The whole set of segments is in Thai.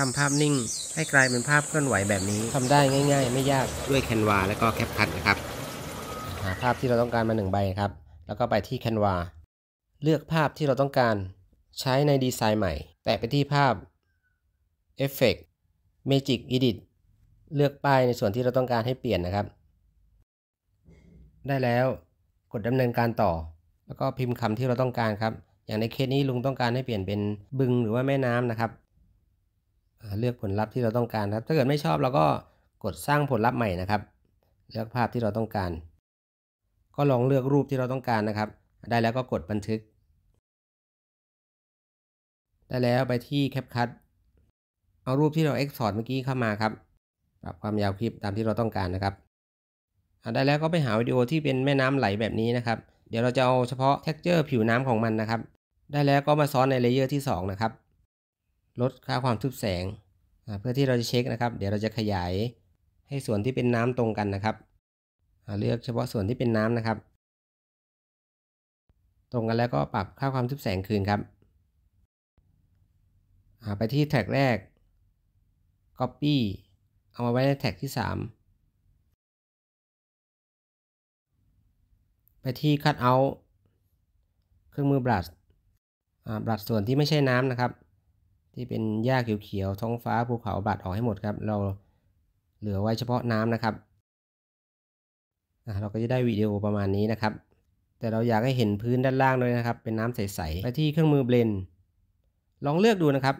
ทำภาพนิ่งให้กลายเป็นภาพเคลื่อนไหวแบบนี้ทำได้ง่าย ๆ ไม่ยากด้วยแคนวาและก็แคปคัทนะครับหาภาพที่เราต้องการมาหนึ่งใบครับ แล้วก็ไปที่แคนวาเลือกภาพที่เราต้องการใช้ในดีไซน์ใหม่ แตะไปที่ภาพ Effect Magic Edit เลือกป้ายในส่วนที่เราต้องการให้เปลี่ยนนะครับ ได้แล้วกดดำเนินการต่อ แล้วก็พิมพ์คำที่เราต้องการครับอย่างในเคสนี้ลุงต้องการให้เปลี่ยนเป็นบึงหรือว่าแม่น้ำนะครับเลือกผลลัพธ์ที่เราต้องการครับ ถ้าเกิดไม่ชอบเราก็กดสร้างผลลัพธ์ใหม่นะครับ เลือกภาพที่เราต้องการ ก็ลองเลือกรูปที่เราต้องการนะครับ ได้แล้วก็กดบันทึก ได้แล้วไปที่แคปคัตเอารูปที่เราเอ็กพอร์ตเมื่อกี้เข้ามาครับ ปรับความยาวคลิปตามที่เราต้องการนะครับได้แล้วก็ไปหาวิดีโอที่เป็นแม่น้ำไหลแบบนี้นะครับ เดี๋ยวเราจะเอาเฉพาะเท็กเจอร์ผิวน้ำของมันนะครับ ได้แล้วก็มาซ้อนในเลเยอร์ที่2นะครับลดค่าความทึบแสง เพื่อที่เราจะเช็คนะครับ เดี๋ยวเราจะขยายให้ส่วนที่เป็นน้ำตรงกันนะครับ เลือกเฉพาะส่วนที่เป็นน้ำนะครับ ตรงกันแล้วก็ปรับค่าความทึบแสงคืนครับ ไปที่แท็กแรก Copy เอามาไว้ในแท็กที่3 ไปที่ Cut out เครื่องมือบลัชบลัชส่วนที่ไม่ใช่น้ำนะครับที่เป็นหญ้าเขียวๆ ท้องฟ้าภูเขาบัดออกให้หมดครับ เราเหลือไว้เฉพาะน้ำนะครับ เราก็จะได้วิดีโอประมาณนี้นะครับ แต่เราอยากให้เห็นพื้นด้านล่างด้วยนะครับ เป็นน้ำใสๆไปที่เครื่องมือเบลนลองเลือกดูนะครับ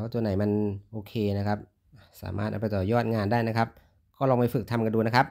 ว่าตัวไหนมันโอเคนะครับ สามารถเอาไปต่อยอดงานได้นะครับ ก็ลองไปฝึกทำกันดูนะครับ